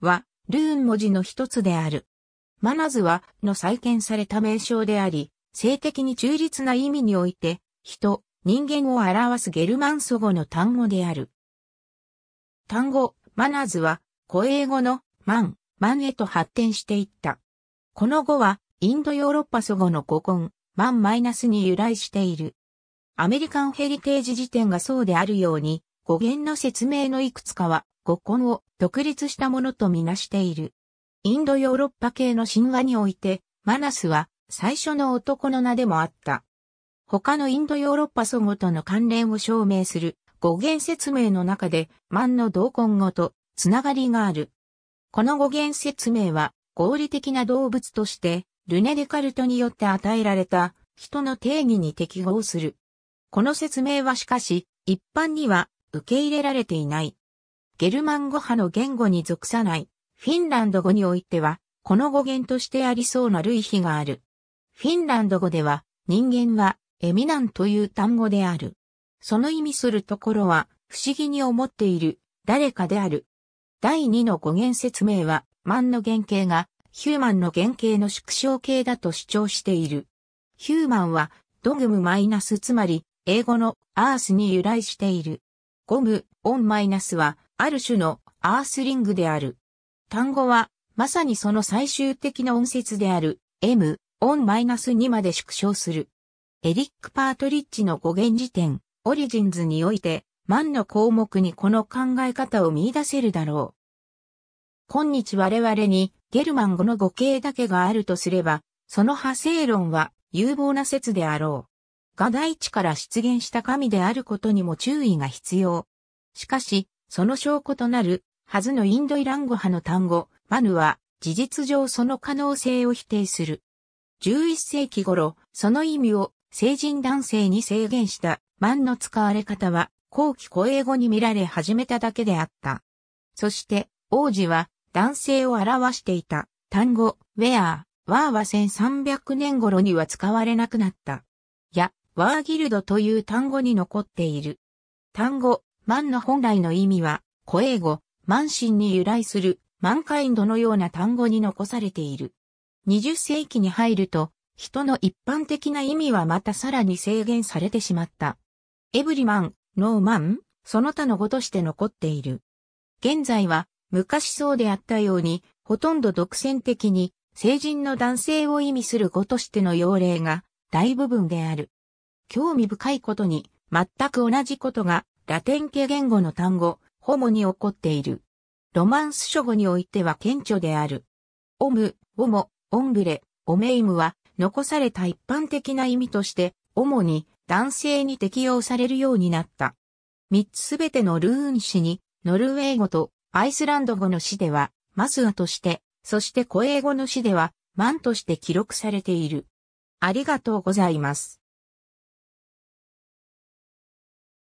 は、ルーン文字の一つである。マナズは、の再建された名称であり、性的に中立な意味において、人、人間を表すゲルマン祖語の単語である。単語、マナズは、古英語の、マン、マンへと発展していった。この語は、インドヨーロッパ祖語の語根、マンマイナスに由来している。アメリカンヘリテージ辞典がそうであるように、語源の説明のいくつかは語根を独立したものとみなしている。インドヨーロッパ系の神話において、マナスは最初の男の名でもあった。他のインドヨーロッパ祖語との関連を証明する語源説明の中で、万の同根語とつながりがある。この語源説明は合理的な動物として、ルネ・デカルトによって与えられた人の定義に適合する。この説明はしかし、一般には受け入れられていない。ゲルマン語派の言語に属さない、フィンランド語においては、この語源としてありそうな類比がある。フィンランド語では、人間は、エミナンという単語である。その意味するところは、不思議に思っている、誰かである。第2の語源説明は、マンの原型が、ヒューマンの原型の縮小形だと主張している。ヒューマンは、ドグムマイナスつまり、英語のアースに由来している。ゴム、オンマイナスは、ある種のアースリングである。単語は、まさにその最終的な音節である、m、オンマイナス2まで縮小する。エリック・パートリッジの語源辞典、オリジンズにおいて、万の項目にこの考え方を見出せるだろう。今日我々にゲルマン語の語形だけがあるとすれば、その派生論は有望な説であろう。が大地から出現した神であることにも注意が必要。しかし、その証拠となるはずのインドイラン語派の単語、バヌは、事実上その可能性を否定する。11世紀頃、その意味を成人男性に制限した万の使われ方は後期古英語に見られ始めただけであった。そして王子は男性を表していた単語ウェア、ワーは1300年頃には使われなくなった。ワーギルドという単語に残っている。単語、万の本来の意味は、古英語、満身に由来する、マンカインドのような単語に残されている。20世紀に入ると、人の一般的な意味はまたさらに制限されてしまった。エブリマン、ノーマン、その他の語として残っている。現在は、昔そうであったように、ほとんど独占的に、成人の男性を意味する語としての用例が、大部分である。興味深いことに、全く同じことが、ラテン系言語の単語、ホモに起こっている。ロマンス書語においては顕著である。オム、オモ、オンブレ、オメイムは、残された一般的な意味として、主に男性に適用されるようになった。三つすべてのルーン詩に、ノルウェー語とアイスランド語の詩では、マスアとして、そして古英語の詩では、マンとして記録されている。ありがとうございます。